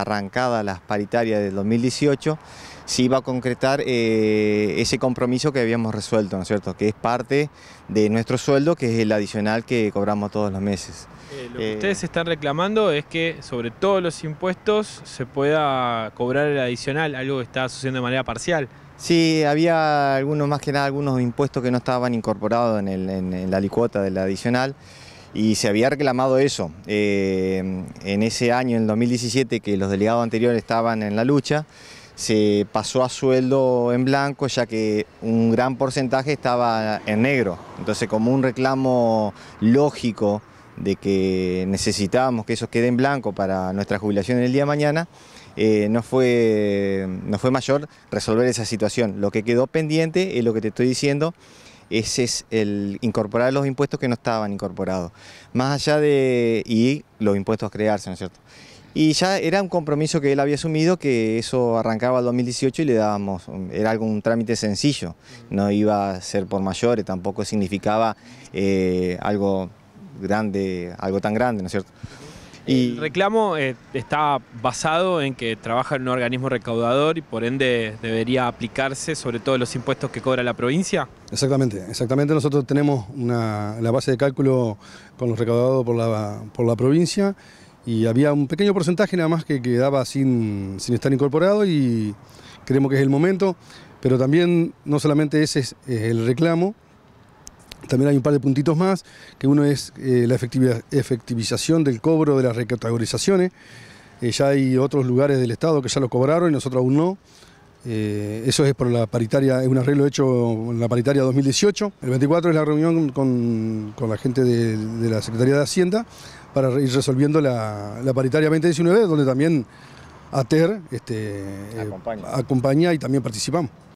arrancada las paritarias del 2018, se iba a concretar eh, ese compromiso que habíamos resuelto, ¿no es cierto? Que es parte de nuestro sueldo, que es el adicional que cobramos todos los meses. Eh, lo que eh, ustedes están reclamando es que sobre todos los impuestos se pueda cobrar el adicional, algo que está sucediendo de manera parcial. Sí, había algunos, más que nada, algunos impuestos que no estaban incorporados en, en la licuota del adicional y se había reclamado eso. Eh, en ese año, en el 2017, que los delegados anteriores estaban en la lucha, se pasó a sueldo en blanco ya que un gran porcentaje estaba en negro. Entonces como un reclamo lógico de que necesitábamos que eso quede en blanco para nuestra jubilación en el día de mañana, eh, no, fue, no fue mayor resolver esa situación. Lo que quedó pendiente es lo que te estoy diciendo, ese es el incorporar los impuestos que no estaban incorporados. Más allá de. y los impuestos a crearse, ¿no es cierto? Y ya era un compromiso que él había asumido, que eso arrancaba el 2018 y le dábamos, era algún trámite sencillo, no iba a ser por mayores, tampoco significaba eh, algo grande, algo tan grande, ¿no es cierto? El reclamo eh, está basado en que trabaja en un organismo recaudador y por ende debería aplicarse sobre todo los impuestos que cobra la provincia. Exactamente, exactamente. Nosotros tenemos una, la base de cálculo con los recaudados por la, por la provincia y había un pequeño porcentaje nada más que quedaba sin, sin estar incorporado y creemos que es el momento, pero también no solamente ese es el reclamo, también hay un par de puntitos más, que uno es eh, la efectivización del cobro de las recategorizaciones. Eh, ya hay otros lugares del Estado que ya lo cobraron y nosotros aún no. Eh, eso es por la paritaria, es un arreglo hecho en la paritaria 2018. El 24 es la reunión con, la gente de, la Secretaría de Hacienda para ir resolviendo la, paritaria 2019, donde también ATER este, acompaña y también participamos.